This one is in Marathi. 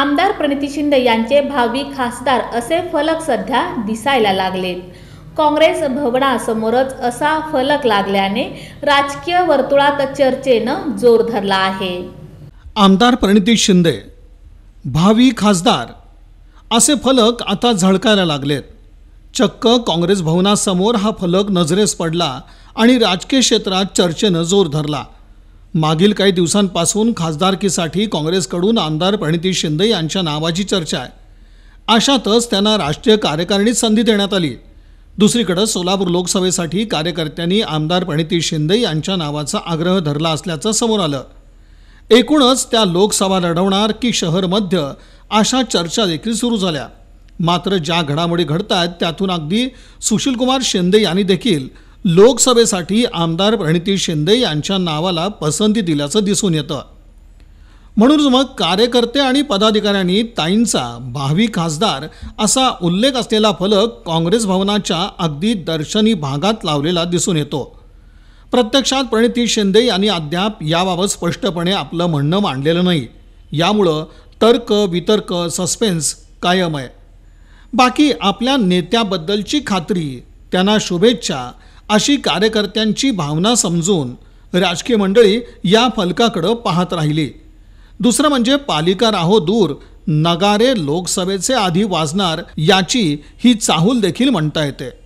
आमदार प्रणिती शिंदे यांचे भावी खासदार असे फलक सध्या दिसायला लागलेत काँग्रेस भवनासमोरच असा फलक लागल्याने राजकीय वर्तुळात चर्चेनं जोर धरला आहे आमदार प्रणिती शिंदे भावी खासदार असे फलक आता झळकायला लागलेत चक्क काँग्रेस भवनासमोर हा फलक नजरेस पडला आणि राजकीय क्षेत्रात चर्चेनं जोर धरला मागील काही दिवसांपासून खासदारकीसाठी काँग्रेसकडून आमदार प्रणिती शिंदे यांच्या नावाची चर्चा आहे अशातच त्यांना राष्ट्रीय कार्यकारिणीत संधी देण्यात आली दुसरीकडे सोलापूर लोकसभेसाठी कार्यकर्त्यांनी आमदार प्रणिती शिंदे यांच्या नावाचा आग्रह धरला असल्याचं समोर आलं एकूणच त्या लोकसभा लढवणार की शहर मध्य अशा चर्चा देखील सुरू झाल्या मात्र ज्या घडामोडी घडत आहेत त्यातून अगदी सुशीलकुमार शिंदे यांनी देखील लोकसभेसाठी आमदार प्रणिती शिंदे यांच्या नावाला पसंती दिल्याचं दिसून येतं म्हणूनच मग कार्यकर्ते आणि पदाधिकाऱ्यांनी ताईंचा भावी खासदार असा उल्लेख असलेला फलक काँग्रेस भवनाच्या अगदी दर्शनी भागात लावलेला दिसून येतो प्रत्यक्षात प्रणिती शिंदे यांनी अद्याप याबाबत स्पष्टपणे आपलं म्हणणं मांडलेलं नाही यामुळं तर्क वितर्क सस्पेन्स कायम आहे बाकी आपल्या नेत्याबद्दलची खात्री त्यांना शुभेच्छा अशी कार्यकर्त्यांची भावना समजून राजकीय मंडळी या फलकाकडं पाहत राहिली दुसरं म्हणजे पालिका राहो दूर नगारे लोकसभेचे आधी वाजणार याची ही चाहूल देखील म्हणता येते